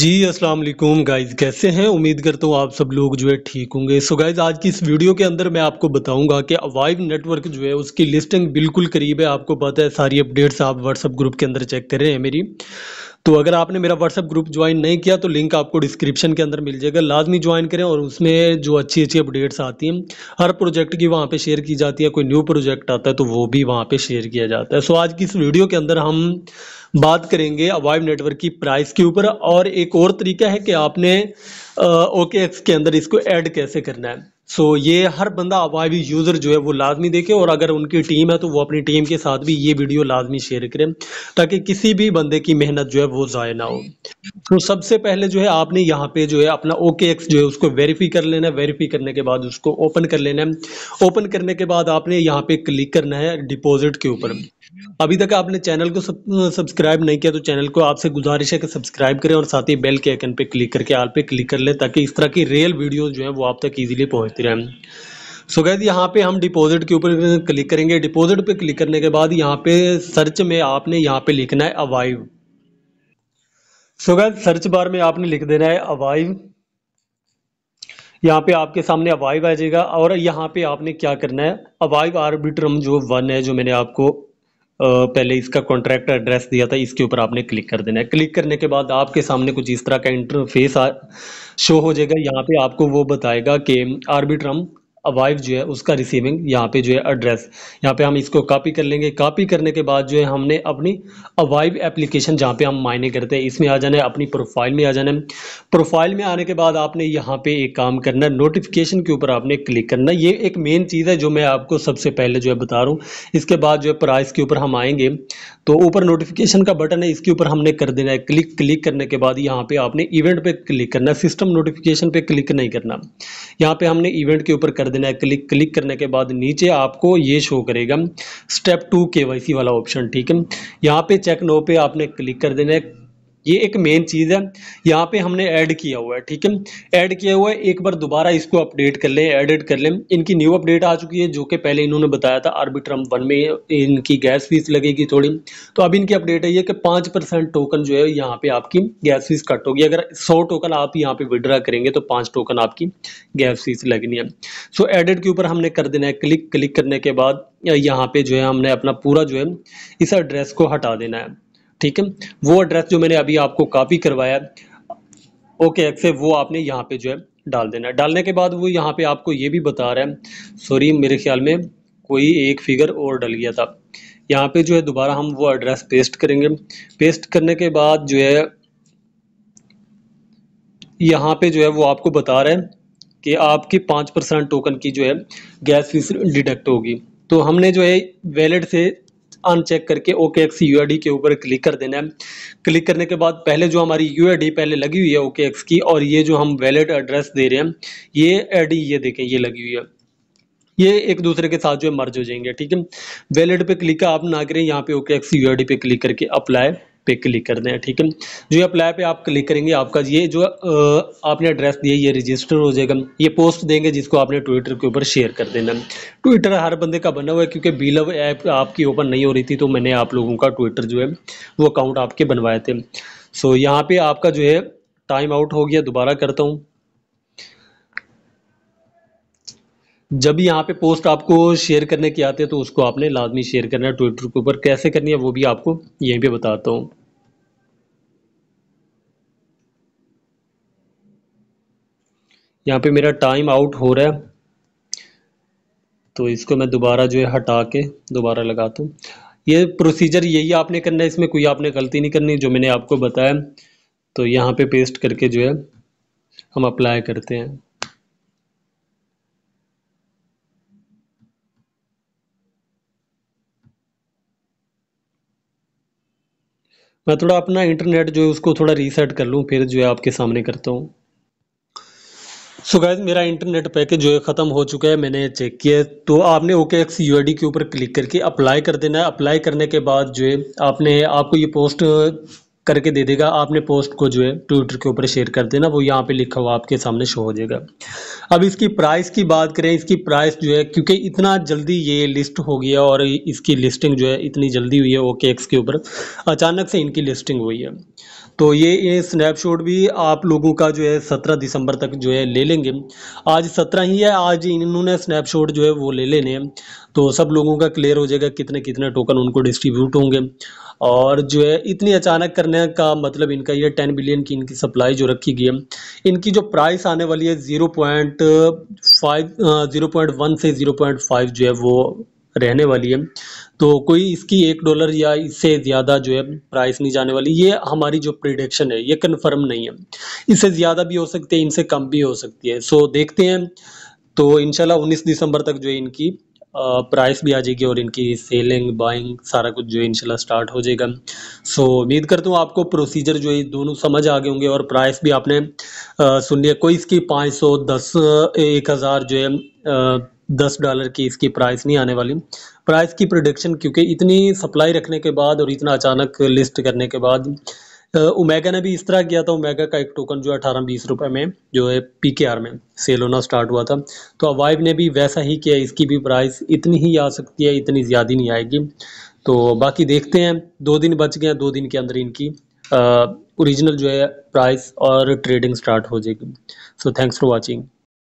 जी अस्सलाम वालेकुम गाइस कैसे हैं उम्मीद करता हूँ आप सब लोग जो है ठीक होंगे सो गाइज़ गाइस आज की इस वीडियो के अंदर मैं आपको बताऊंगा कि अवाइव नेटवर्क जो है उसकी लिस्टिंग बिल्कुल करीब है आपको पता है सारी अपडेट्स आप व्हाट्सअप ग्रुप के अंदर चेक कर रहे हैं मेरी तो अगर आपने मेरा व्हाट्सअप ग्रुप ज्वाइन नहीं किया तो लिंक आपको डिस्क्रिप्शन के अंदर मिल जाएगा लाजमी ज्वाइन करें और उसमें जो अच्छी अच्छी अपडेट्स आती हैं हर प्रोजेक्ट की वहाँ पर शेयर की जाती है कोई न्यू प्रोजेक्ट आता है तो वो भी वहाँ पर शेयर किया जाता है सो आज की इस वीडियो के अंदर हम बात करेंगे अवाइव नेटवर्क की प्राइस के ऊपर और एक और तरीका है कि आपने ओके एक्स के अंदर इसको ऐड कैसे करना है सो so, ये हर बंदा अवावी यूज़र जो है वो लाजमी देखे और अगर उनकी टीम है तो वो अपनी टीम के साथ भी ये वीडियो लाजमी शेयर करें ताकि किसी भी बंदे की मेहनत जो है वो ज़ाय ना हो तो सबसे पहले जो है आपने यहाँ पे जो है अपना ओके एक्स जो है उसको वेरीफाई कर लेना है वेरीफाई करने के बाद उसको ओपन कर लेना है ओपन करने के बाद आपने यहाँ पे क्लिक करना है डिपोजिट के ऊपर अभी तक आपने चैनल को सब्सक्राइब नहीं किया तो चैनल को आपसे गुजारिश है कि सब्सक्राइब करें और साथ ही बेल के आइकन पे क्लिक करके आल पे क्लिक कर लें ताकि इस तरह की रियल वीडियो जो है वो आप तक इजीली पहुंचती रहें सो so गैद यहाँ पे हम डिपॉजिट के ऊपर क्लिक करेंगे डिपॉजिट पे क्लिक करने के बाद यहाँ पे सर्च में आपने यहाँ पे लिखना है अवाइव सो so गैद सर्च बार में आपने लिख देना है अवाइव यहाँ पे आपके सामने अवाइव आ जाएगा और यहाँ पे आपने क्या करना है अवाइव आर्बिट्रम जो वन है जो मैंने आपको पहले इसका कॉन्ट्रैक्ट एड्रेस दिया था इसके ऊपर आपने क्लिक कर देना है क्लिक करने के बाद आपके सामने कुछ इस तरह का इंटरफेस शो हो जाएगा यहाँ पे आपको वो बताएगा कि आर्बिट्रम वाइफ जो है उसका रिसीविंग यहाँ पे जो है एड्रेस यहाँ पे हम इसको कॉपी कर लेंगे कॉपी करने के बाद जो है हमने अपनी अवाइव एप्लीकेशन जहाँ पे हम मायने करते हैं इसमें आ जाना है अपनी प्रोफाइल में आ जाना है प्रोफाइल में आने के बाद आपने यहाँ पे एक काम करना है नोटिफिकेशन के ऊपर आपने क्लिक करना ये एक मेन चीज़ है जो मैं आपको सबसे पहले जो है बता रहा हूँ इसके बाद जो है प्राइस के ऊपर हम आएंगे तो ऊपर नोटिफिकेशन का बटन है इसके ऊपर हमने कर देना है क्लिक क्लिक करने के बाद यहाँ पे आपने इवेंट पे क्लिक करना है सिस्टम नोटिफिकेशन पे क्लिक नहीं करना यहाँ पे हमने इवेंट के ऊपर कर देना है क्लिक क्लिक करने के बाद नीचे आपको ये शो करेगा स्टेप टू के वाला ऑप्शन ठीक है यहाँ पे चेक नो पे आपने क्लिक कर देना है ये एक मेन चीज़ है यहाँ पे हमने ऐड किया हुआ है ठीक है ऐड किया हुआ है एक बार दोबारा इसको अपडेट कर लें एडिट कर लें इनकी न्यू अपडेट आ चुकी है जो कि पहले इन्होंने बताया था आर्बिट्रम वन में इनकी गैस फीस लगेगी थोड़ी तो अब इनकी अपडेट है ये कि पाँच परसेंट टोकन जो है यहाँ पे आपकी गैस फीस कट होगी अगर सौ टोकन आप यहाँ पे विड्रा करेंगे तो पाँच टोकन आपकी गैस फीस लगनी है सो एडिट के ऊपर हमने कर देना है क्लिक क्लिक करने के बाद यहाँ पे जो है हमने अपना पूरा जो है इस एड्रेस को हटा देना है ठीक है वो एड्रेस जो मैंने अभी आपको कॉपी करवाया ओके एक्स है वो आपने यहाँ पे जो है डाल देना है डालने के बाद वो यहाँ पे आपको ये भी बता रहा है सॉरी मेरे ख्याल में कोई एक फिगर और डल गया था यहाँ पे जो है दोबारा हम वो एड्रेस पेस्ट करेंगे पेस्ट करने के बाद जो है यहाँ पे जो है वो आपको बता रहा है कि आपकी पाँच परसेंट टोकन की जो है गैस फीस डिडक्ट होगी तो हमने जो है वैलेट से अनचेक करके ओके एक्स यू के ऊपर क्लिक कर देना है क्लिक करने के बाद पहले जो हमारी यू पहले लगी हुई है ओके एक्स की और ये जो हम वैलेट एड्रेस दे रहे हैं ये एडी ये देखें ये लगी हुई है ये एक दूसरे के साथ जो है मर्ज हो जाएंगे ठीक है वैलिड पे क्लिक आप ना करें यहाँ पे ओके एक्स यू पे क्लिक करके अप्लाई पे क्लिक कर दें ठीक है जो ये अप्लाई पे आप क्लिक करेंगे आपका ये जो आपने एड्रेस दिया ये रजिस्टर हो जाएगा ये पोस्ट देंगे जिसको आपने ट्विटर के ऊपर शेयर कर देना ट्विटर हर बंदे का बना हुआ है क्योंकि बीलव ऐप आपकी ओपन नहीं हो रही थी तो मैंने आप लोगों का ट्विटर जो है वो अकाउंट आपके बनवाए थे सो यहाँ पर आपका जो है टाइम आउट हो गया दोबारा करता हूँ जब यहाँ पे पोस्ट आपको शेयर करने की आते हैं तो उसको आपने लाजमी शेयर करना है ट्विटर के ऊपर कैसे करनी है वो भी आपको यहीं पे बताता हूँ यहाँ पे मेरा टाइम आउट हो रहा है तो इसको मैं दोबारा जो है हटा के दोबारा लगाता हूँ ये प्रोसीजर यही आपने करना है इसमें कोई आपने गलती नहीं करनी जो मैंने आपको बताया तो यहाँ पे पेस्ट करके जो है हम अप्लाई करते हैं मैं थोड़ा अपना इंटरनेट जो है उसको थोड़ा रीसेट कर लूँ फिर जो है आपके सामने करता हूँ सो so मेरा इंटरनेट पैकेज जो है ख़त्म हो चुका है मैंने चेक किया है तो आपने ओके एक्स यू के ऊपर क्लिक करके अप्लाई कर देना है अप्लाई करने के बाद जो है आपने आपको ये पोस्ट करके दे देगा आपने पोस्ट को जो है ट्विटर के ऊपर शेयर कर देना वो यहाँ पे लिखा हुआ आपके सामने शो हो जाएगा अब इसकी प्राइस की बात करें इसकी प्राइस जो है क्योंकि इतना जल्दी ये लिस्ट हो गया और इसकी लिस्टिंग जो है इतनी जल्दी हुई है ओके एक्स के ऊपर अचानक से इनकी लिस्टिंग हुई है तो ये ये स्नैपशॉट भी आप लोगों का जो है सत्रह दिसंबर तक जो है ले लेंगे आज सत्रह ही है आज इन्होंने स्नैपशॉट जो है वो ले लेने हैं तो सब लोगों का क्लियर हो जाएगा कितने कितने टोकन उनको डिस्ट्रीब्यूट होंगे और जो है इतनी अचानक करने का मतलब इनका ये टेन बिलियन की इनकी सप्लाई जो रखी गई है इनकी जो प्राइस आने वाली है zero point five zero point one से ज़ीरो पॉइंट फाइव जो है वो रहने वाली है तो कोई इसकी एक डॉलर या इससे ज़्यादा जो है प्राइस नहीं जाने वाली ये हमारी जो प्रिडिक्शन है ये कन्फर्म नहीं है इससे ज़्यादा भी हो सकती है इनसे कम भी हो सकती है सो देखते हैं तो इनशाला उन्नीस दिसंबर तक जो है इनकी प्राइस भी आ जाएगी और इनकी सेलिंग बाइंग सारा कुछ जो है इनशाला स्टार्ट हो जाएगा सो उम्मीद करता हूँ आपको प्रोसीजर जो है दोनों समझ आ गए होंगे और प्राइस भी आपने सुन लिया कोई इसकी पाँच सौ दस एक हज़ार जो है दस डॉलर की इसकी प्राइस नहीं आने वाली प्राइस की प्रोडिक्शन क्योंकि इतनी सप्लाई रखने के बाद और इतना अचानक लिस्ट करने के बाद ओमेगा ने भी इस तरह किया था ओमेगा का एक टोकन जो अठारह बीस रुपए में जो है पीकेआर में सेल होना स्टार्ट हुआ था तो अवाइब ने भी वैसा ही किया इसकी भी प्राइस इतनी ही आ सकती है इतनी ज़्यादा नहीं आएगी तो बाकी देखते हैं दो दिन बच गए दो दिन के अंदर इनकी ओरिजिनल जो है प्राइस और ट्रेडिंग स्टार्ट हो जाएगी सो थैंक्स फॉर वॉचिंग